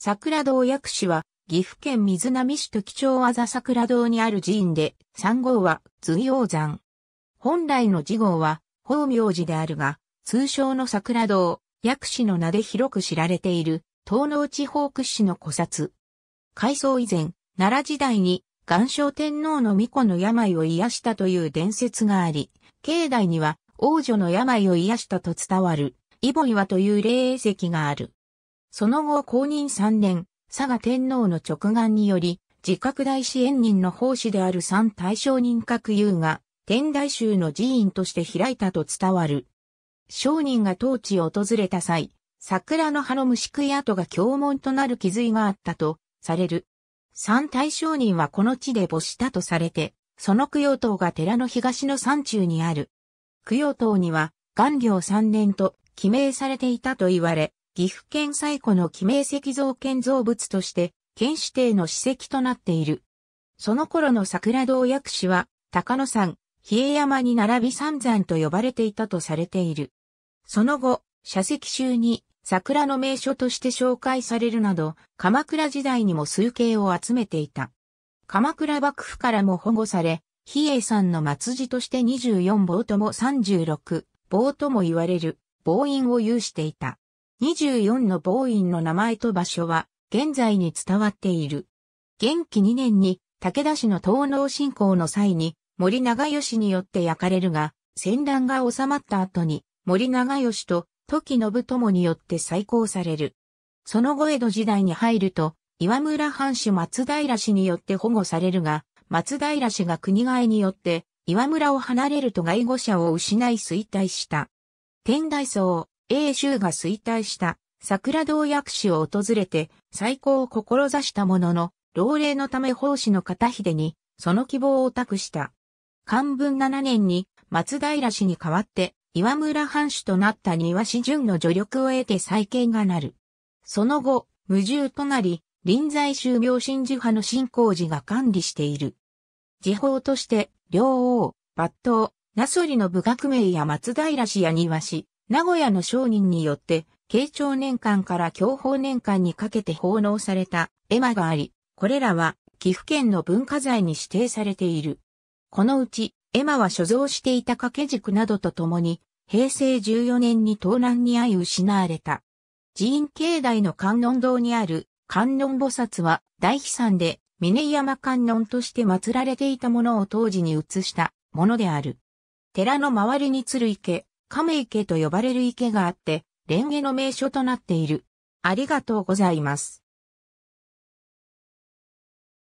桜堂薬師は、岐阜県水波市時町あざ桜堂にある寺院で、3号は、図王山。本来の次号は、法明寺であるが、通称の桜堂、薬師の名で広く知られている、東能地方屈指の古刹。改装以前、奈良時代に、岩正天皇の巫女の病を癒したという伝説があり、境内には、王女の病を癒したと伝わる、イボ岩という霊石がある。その後公認3年、佐賀天皇の直眼により、自覚大支縁人の奉仕である三大商人格優が、天台宗の寺院として開いたと伝わる。商人が当地を訪れた際、桜の葉の虫食い跡が教門となる気づいがあったと、される。三大商人はこの地で没したとされて、その供養塔が寺の東の山中にある。供養塔には、元領三年と記名されていたと言われ、岐阜県最古の記名石像建造物として、県指定の史跡となっている。その頃の桜堂薬師は、高野山、比叡山に並び三山と呼ばれていたとされている。その後、社石中に桜の名所として紹介されるなど、鎌倉時代にも数形を集めていた。鎌倉幕府からも保護され、比叡山の末寺として24坊とも36、坊とも言われる、坊院を有していた。24の防院の名前と場所は現在に伝わっている。元気2年に武田氏の東農侵攻の際に森長吉によって焼かれるが、戦乱が収まった後に森長吉と時信友によって再興される。その後江戸時代に入ると、岩村藩主松平氏によって保護されるが、松平氏が国替えによって岩村を離れると外護者を失い衰退した。天台僧、英州が衰退した桜堂薬師を訪れて再興を志したものの、老齢のため奉仕の片秀に、その希望を託した。漢文7年に松平氏に代わって岩村藩主となった庭師淳の助力を得て再建がなる。その後、無重となり、臨済宗明真寺派の新興寺が管理している。時報として、両王、抜刀、ナソリの部学名や松平氏や庭師、名古屋の商人によって、慶長年間から享保年間にかけて奉納された絵馬があり、これらは岐阜県の文化財に指定されている。このうち、絵馬は所蔵していた掛け軸などとともに、平成14年に盗難に遭い失われた。寺院境内の観音堂にある観音菩薩は大悲惨で峰山観音として祀られていたものを当時に移したものである。寺の周りに鶴池、亀池と呼ばれる池があって、レンゲの名所となっている。ありがとうございます。